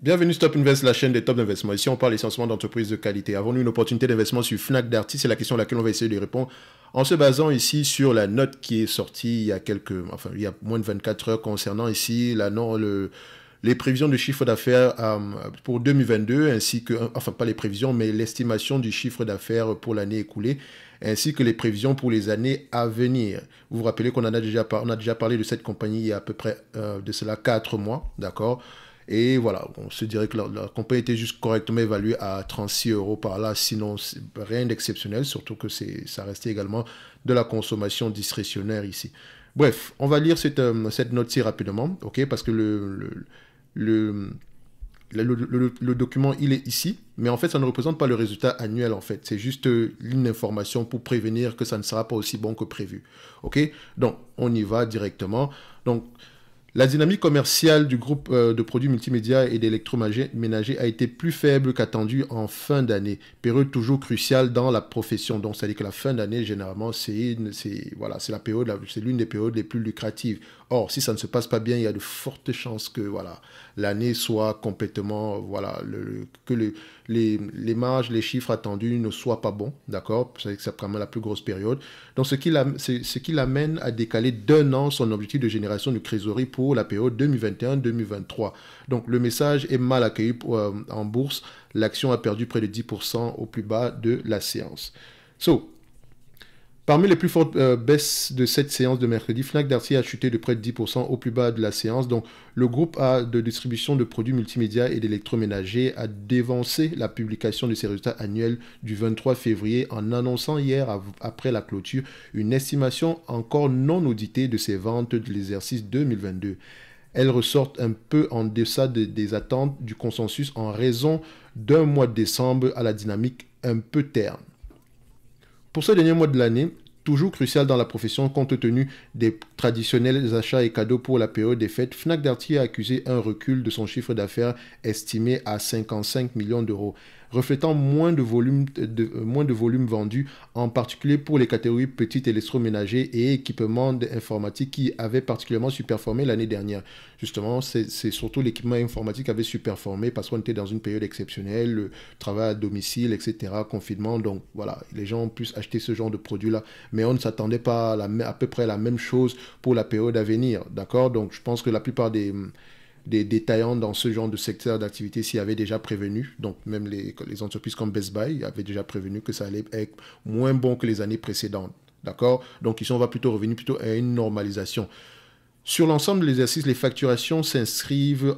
Bienvenue Stop Invest, la chaîne des top d'investissement. Ici, on parle essentiellement d'entreprises de qualité. Avons-nous une opportunité d'investissement sur Fnac Darty C'est la question à laquelle on va essayer de répondre en se basant ici sur la note qui est sortie il y a quelques, enfin, il y a moins de 24 heures concernant ici la non, le, les prévisions de chiffre d'affaires euh, pour 2022, ainsi que, enfin, pas les prévisions, mais l'estimation du chiffre d'affaires pour l'année écoulée, ainsi que les prévisions pour les années à venir. Vous vous rappelez qu'on en a déjà, on a déjà parlé de cette compagnie il y a à peu près euh, de cela 4 mois, d'accord? Et voilà, on se dirait que la, compagnie était juste correctement évaluée à 36 euros par là, sinon rien d'exceptionnel, surtout que ça restait également de la consommation discrétionnaire ici. Bref, on va lire cette, euh, note-ci rapidement, ok, parce que le, le, document, il est ici, mais en fait, ça ne représente pas le résultat annuel, en fait. C'est juste euh, une information pour prévenir que ça ne sera pas aussi bon que prévu. OK Donc, on y va directement. Donc, la dynamique commerciale du groupe euh, de produits multimédia et d'électroménager a été plus faible qu'attendue en fin d'année. Période toujours cruciale dans la profession. Donc, c'est-à-dire que la fin d'année, généralement, c'est voilà, la c'est l'une des périodes les plus lucratives. Or, si ça ne se passe pas bien, il y a de fortes chances que voilà l'année soit complètement voilà que les, marges, les chiffres attendus ne soient pas bons, d'accord C'est vraiment la plus grosse période. Donc, ce qui l'amène à décaler d'un an son objectif de génération de trésorerie pour la période 2021-2023. Donc, le message est mal accueilli euh, en bourse. L'action a perdu près de 10% au plus bas de la séance. So, Parmi les plus fortes euh, baisses de cette séance de mercredi, Fnac Darty a chuté de près de 10% au plus bas de la séance. Donc, le groupe a de distribution de produits multimédia et d'électroménagers a dévancé la publication de ses résultats annuels du 23 février en annonçant hier, après la clôture, une estimation encore non auditée de ses ventes de l'exercice 2022 elles ressortent un peu en deçà des attentes du consensus en raison d'un mois de décembre à la dynamique un peu terne. Pour ce dernier mois de l'année, toujours crucial dans la profession compte tenu des traditionnels achats et cadeaux pour la période des fêtes, Fnac Darty a accusé un recul de son chiffre d'affaires estimé à 55 millions d'euros reflétant moins de volume, de, euh, moins de volume vendu, en particulier pour les catégories petites électroménagers et équipements informatiques qui avaient particulièrement superformé l'année dernière. Justement, c'est surtout l'équipement informatique avait superformé parce qu'on était dans une période exceptionnelle, le travail à domicile, etc., confinement. Donc voilà, les gens ont pu acheter ce genre de produits-là, mais on ne s'attendait pas à, à peu près à la même chose pour la période à venir. D'accord Donc je pense que la plupart des des détaillants dans ce genre de secteur d'activité s'y avaient déjà prévenu. Donc même les, les entreprises comme Best Buy avaient déjà prévenu que ça allait être moins bon que les années précédentes. D'accord Donc ici, on va plutôt revenir plutôt à une normalisation. Sur l'ensemble de l'exercice, les facturations s'inscrivent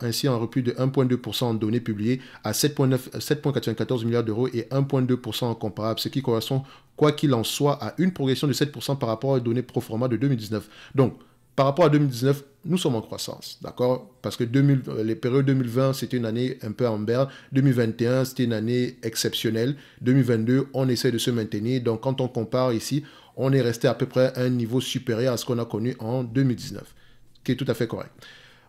ainsi en repli de 1,2% en données publiées à 7,94 milliards d'euros et 1,2% en comparable, ce qui correspond, quoi qu'il en soit, à une progression de 7% par rapport aux données pro forma de 2019. Donc, par rapport à 2019, nous sommes en croissance, d'accord Parce que les périodes 2020, c'était une année un peu en berne. 2021, c'était une année exceptionnelle. 2022, on essaie de se maintenir. Donc, quand on compare ici, on est resté à peu près à un niveau supérieur à ce qu'on a connu en 2019, qui est tout à fait correct.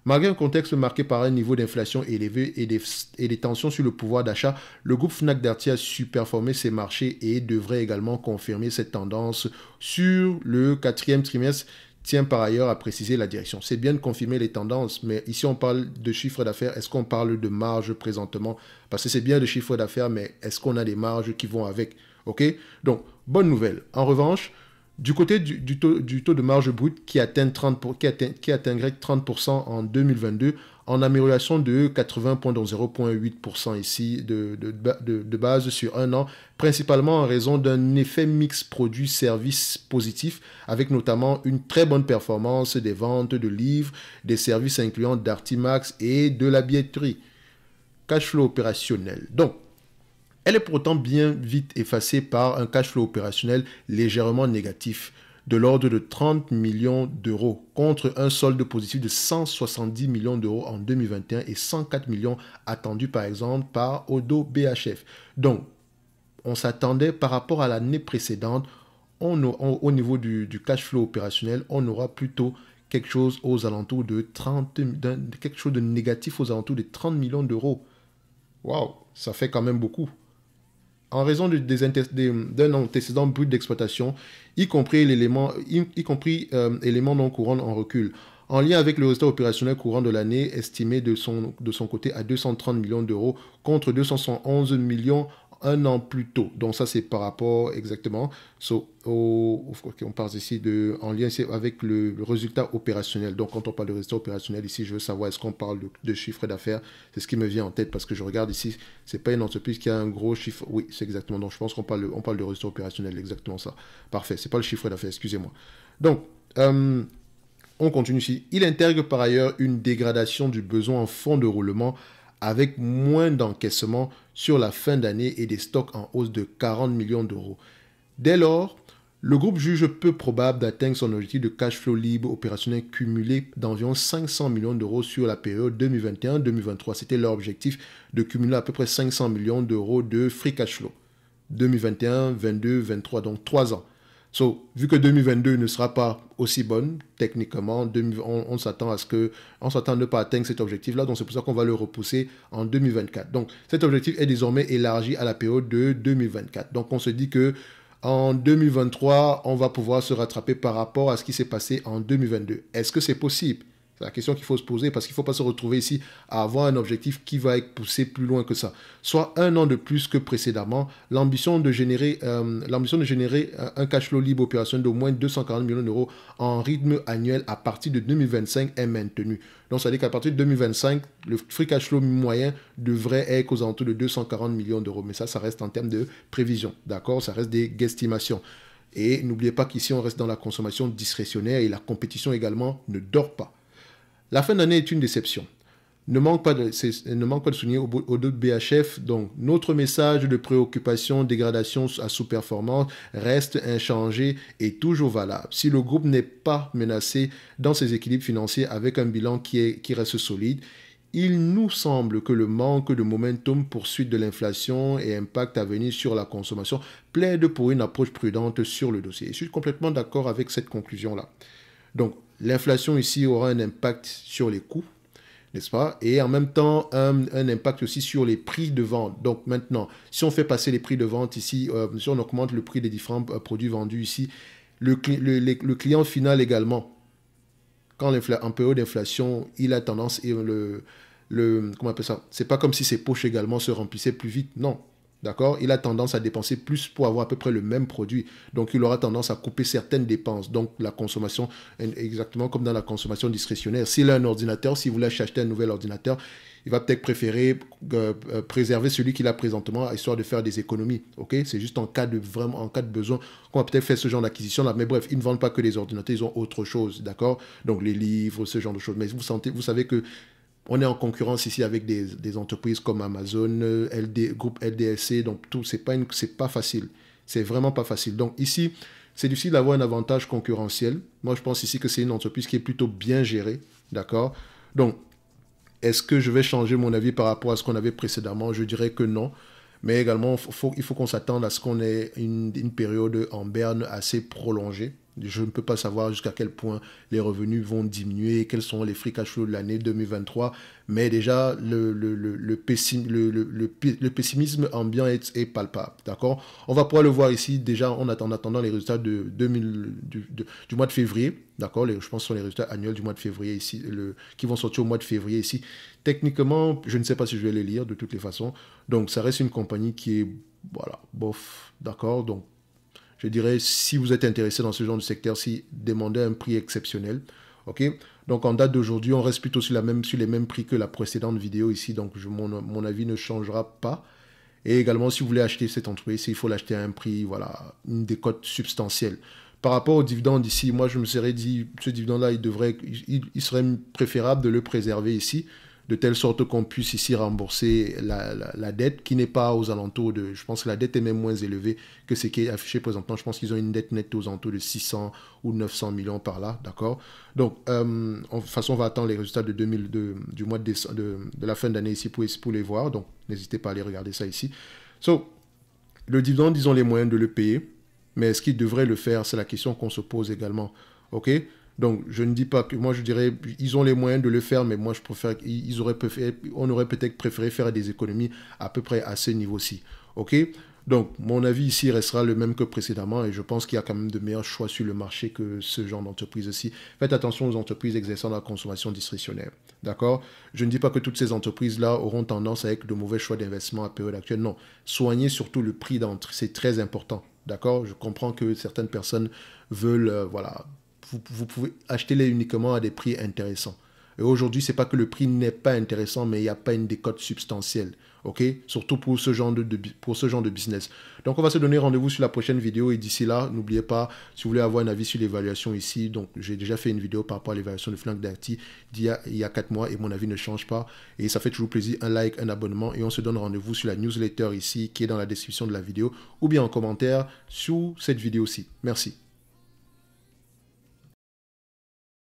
Malgré un contexte marqué par un niveau d'inflation élevé et des, tensions sur le pouvoir d'achat, le groupe Fnac Darty a superformé ses marchés et devrait également confirmer cette tendance sur le quatrième trimestre, tient par ailleurs à préciser la direction. C'est bien de confirmer les tendances, mais ici on parle de chiffre d'affaires. Est-ce qu'on parle de marge présentement Parce que c'est bien le chiffre d'affaires, mais est-ce qu'on a des marges qui vont avec Ok Donc, bonne nouvelle. En revanche, du côté du, taux, de marge brute qui, atteint 30 atteindrait 30% en 2022, en amélioration de 80 points, 0,8% ici de, base sur un an, principalement en raison d'un effet mix produit-service positif, avec notamment une très bonne performance des ventes de livres, des services incluant d'Artimax et de la billetterie. Cash flow opérationnel. Donc, elle est pourtant bien vite effacée par un cash flow opérationnel légèrement négatif de l'ordre de 30 millions d'euros contre un solde positif de 170 millions d'euros en 2021 et 104 millions attendus par exemple par Odo BHF. Donc, on s'attendait par rapport à l'année précédente, au niveau du, cash flow opérationnel, on aura plutôt quelque chose aux alentours de 30, quelque chose de négatif aux alentours de 30 millions d'euros. Waouh, ça fait quand même beaucoup en raison d'un antécédent brut d'exploitation, y compris l'élément euh, non courant en recul, en lien avec le résultat opérationnel courant de l'année estimé de son, de son côté à 230 millions d'euros contre 211 millions un an plus tôt. Donc ça, c'est par rapport exactement. So, au, on parle ici de, en lien avec le, résultat opérationnel. Donc quand on parle de résultat opérationnel, ici, je veux savoir est-ce qu'on parle de, chiffre d'affaires. C'est ce qui me vient en tête parce que je regarde ici, c'est pas une entreprise qui a un gros chiffre. Oui, c'est exactement. Donc je pense qu'on parle, on parle de résultat opérationnel, exactement ça. Parfait. C'est pas le chiffre d'affaires. Excusez-moi. Donc euh, on continue ici. Il intègre par ailleurs une dégradation du besoin en fonds de roulement avec moins d'encaissements sur la fin d'année et des stocks en hausse de 40 millions d'euros. Dès lors, le groupe juge peu probable d'atteindre son objectif de cash flow libre opérationnel cumulé d'environ 500 millions d'euros sur la période 2021-2023. C'était leur objectif de cumuler à peu près 500 millions d'euros de free cash flow. 2021, 22, 23, donc 3 ans. So, vu que 2022 ne sera pas aussi bonne techniquement, on, s'attend à ce que, on s'attend ne pas atteindre cet objectif-là. Donc, c'est pour ça qu'on va le repousser en 2024. Donc, cet objectif est désormais élargi à la période de 2024. Donc, on se dit que en 2023, on va pouvoir se rattraper par rapport à ce qui s'est passé en 2022. Est-ce que c'est possible c'est la question qu'il faut se poser parce qu'il ne faut pas se retrouver ici à avoir un objectif qui va être poussé plus loin que ça. Soit un an de plus que précédemment, l'ambition de générer, euh, l'ambition de générer euh, un cash flow libre opérationnel d'au moins 240 millions d'euros en rythme annuel à partir de 2025 est maintenue. Donc, ça veut dire qu'à partir de 2025, le free cash flow moyen devrait être aux alentours de 240 millions d'euros. Mais ça, ça reste en termes de prévision. D'accord Ça reste des estimations Et n'oubliez pas qu'ici, on reste dans la consommation discrétionnaire et la compétition également ne dort pas. La fin d'année est une déception. Ne manque pas de, ne manque pas de souligner au, au BHF, donc notre message de préoccupation, dégradation à sous-performance reste inchangé et toujours valable. Si le groupe n'est pas menacé dans ses équilibres financiers avec un bilan qui, est, qui reste solide, il nous semble que le manque de momentum poursuite de l'inflation et impact à venir sur la consommation plaide pour une approche prudente sur le dossier. Je suis complètement d'accord avec cette conclusion-là. Donc, L'inflation ici aura un impact sur les coûts, n'est-ce pas Et en même temps, un, impact aussi sur les prix de vente. Donc maintenant, si on fait passer les prix de vente ici, euh, si on augmente le prix des différents euh, produits vendus ici, le, client final également, quand en période d'inflation, il a tendance, et le, le, comment on appelle ça C'est pas comme si ses poches également se remplissaient plus vite, non. D'accord Il a tendance à dépenser plus pour avoir à peu près le même produit. Donc, il aura tendance à couper certaines dépenses. Donc, la consommation, exactement comme dans la consommation discrétionnaire. S'il a un ordinateur, s'il voulait acheter un nouvel ordinateur, il va peut-être préférer euh, euh, préserver celui qu'il a présentement, histoire de faire des économies. Ok C'est juste en cas de, vraiment, en cas de besoin qu'on va peut-être faire ce genre d'acquisition-là. Mais bref, ils ne vendent pas que les ordinateurs, ils ont autre chose. D'accord Donc, les livres, ce genre de choses. Mais vous, sentez, vous savez que on est en concurrence ici avec des, entreprises comme Amazon, euh, groupe LDSC, donc tout, c'est pas, une, pas facile. C'est vraiment pas facile. Donc ici, c'est difficile d'avoir un avantage concurrentiel. Moi, je pense ici que c'est une entreprise qui est plutôt bien gérée, d'accord Donc, est-ce que je vais changer mon avis par rapport à ce qu'on avait précédemment Je dirais que non. Mais également, il faut qu'on s'attende à ce qu'on ait une période en berne assez prolongée, je ne peux pas savoir jusqu'à quel point les revenus vont diminuer, quels sont les free cash flow de l'année 2023. Mais déjà, le, pessimisme ambiant est, palpable. D'accord On va pouvoir le voir ici déjà en, attendant les résultats de du, mois de février. D'accord Je pense que ce sont les résultats annuels du mois de février ici, qui vont sortir au mois de février ici. Techniquement, je ne sais pas si je vais les lire de toutes les façons. Donc, ça reste une compagnie qui est, voilà, bof. D'accord Donc, je dirais, si vous êtes intéressé dans ce genre de secteur-ci, demandez un prix exceptionnel. OK Donc, en date d'aujourd'hui, on reste plutôt sur, les mêmes prix que la précédente vidéo ici. Donc, mon, avis ne changera pas. Et également, si vous voulez acheter cette entreprise, il faut l'acheter à un prix, voilà, une décote substantielle. Par rapport au dividende ici, moi, je me serais dit, ce dividende-là, il, devrait, il serait préférable de le préserver ici de telle sorte qu'on puisse ici rembourser la, dette qui n'est pas aux alentours de... Je pense que la dette est même moins élevée que ce qui est affiché présentement. Je pense qu'ils ont une dette nette aux alentours de 600 ou 900 millions par là, d'accord Donc, euh, de toute façon, on va attendre les résultats de 2002, du mois de, de, la fin d'année ici pour, pour les voir. Donc, n'hésitez pas à aller regarder ça ici. So, le dividende, ils ont les moyens de le payer. Mais est-ce qu'ils devraient le faire C'est la question qu'on se pose également. OK donc, je ne dis pas que moi, je dirais, ils ont les moyens de le faire, mais moi, je préfère, ils auraient on aurait peut-être préféré faire des économies à peu près à ce niveau-ci. OK donc, mon avis ici restera le même que précédemment et je pense qu'il y a quand même de meilleurs choix sur le marché que ce genre d'entreprise-ci. Faites attention aux entreprises exerçant la consommation discrétionnaire. D'accord Je ne dis pas que toutes ces entreprises-là auront tendance à être de mauvais choix d'investissement à période actuelle. Non. Soignez surtout le prix d'entrée. C'est très important. D'accord Je comprends que certaines personnes veulent, euh, voilà, vous, pouvez acheter les uniquement à des prix intéressants. Et aujourd'hui, c'est pas que le prix n'est pas intéressant, mais il n'y a pas une décote substantielle. OK Surtout pour ce, genre de, pour ce genre de business. Donc, on va se donner rendez-vous sur la prochaine vidéo. Et d'ici là, n'oubliez pas, si vous voulez avoir un avis sur l'évaluation ici, donc j'ai déjà fait une vidéo par rapport à l'évaluation de Flank Darty il y a 4 mois et mon avis ne change pas. Et ça fait toujours plaisir, un like, un abonnement. Et on se donne rendez-vous sur la newsletter ici qui est dans la description de la vidéo ou bien en commentaire sous cette vidéo-ci. Merci.